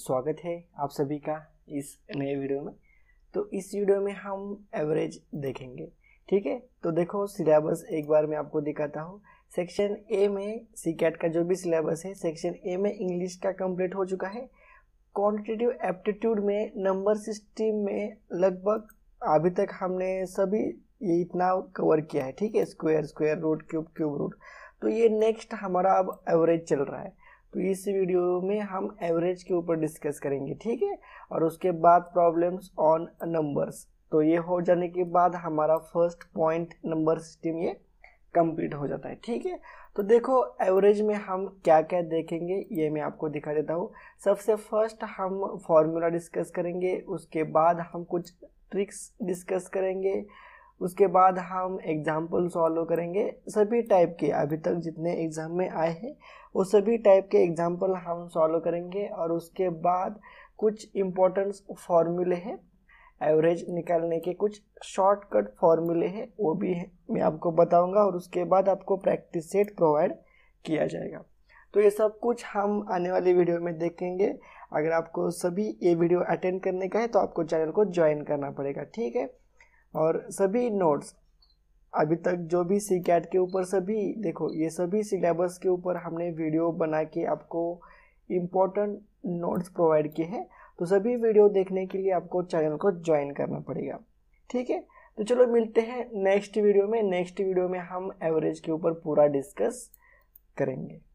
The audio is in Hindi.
स्वागत है आप सभी का इस नए वीडियो में तो इस वीडियो में हम एवरेज देखेंगे ठीक है तो देखो सिलेबस एक बार मैं आपको दिखाता हूँ सेक्शन ए में सी कैट का जो भी सिलेबस है सेक्शन ए में इंग्लिश का कंप्लीट हो चुका है क्वान्टिटिव एप्टीट्यूड में नंबर सिस्टम में लगभग अभी तक हमने सभी ये इतना कवर किया है ठीक है square square root cube cube root तो ये नेक्स्ट हमारा अब एवरेज चल रहा है तो इस वीडियो में हम एवरेज के ऊपर डिस्कस करेंगे ठीक है और उसके बाद प्रॉब्लम्स ऑन नंबर्स तो ये हो जाने के बाद हमारा फर्स्ट पॉइंट नंबर सिस्टम ये कंप्लीट हो जाता है ठीक है तो देखो एवरेज में हम क्या क्या देखेंगे ये मैं आपको दिखा देता हूँ सबसे फर्स्ट हम फॉर्मूला डिस्कस करेंगे उसके बाद हम कुछ ट्रिक्स डिस्कस करेंगे उसके बाद हम एग्ज़ाम्पल सॉल्व करेंगे सभी टाइप के अभी तक जितने एग्ज़ाम में आए हैं वो सभी टाइप के एग्ज़ाम्पल हम सॉल्व करेंगे और उसके बाद कुछ इम्पोर्टेंस फॉर्मूले हैं एवरेज निकालने के कुछ शॉर्टकट फॉर्मूले हैं वो भी है, मैं आपको बताऊंगा और उसके बाद आपको प्रैक्टिस सेट प्रोवाइड किया जाएगा तो ये सब कुछ हम आने वाले वीडियो में देखेंगे अगर आपको सभी ये वीडियो अटेंड करने का है तो आपको चैनल को ज्वाइन करना पड़ेगा ठीक है और सभी नोट्स अभी तक जो भी सी कैट के ऊपर सभी देखो ये सभी सिलेबस के ऊपर हमने वीडियो बना के आपको इम्पोर्टेंट नोट्स प्रोवाइड किए हैं तो सभी वीडियो देखने के लिए आपको चैनल को ज्वाइन करना पड़ेगा ठीक है तो चलो मिलते हैं नेक्स्ट वीडियो में नेक्स्ट वीडियो में हम एवरेज के ऊपर पूरा डिस्कस करेंगे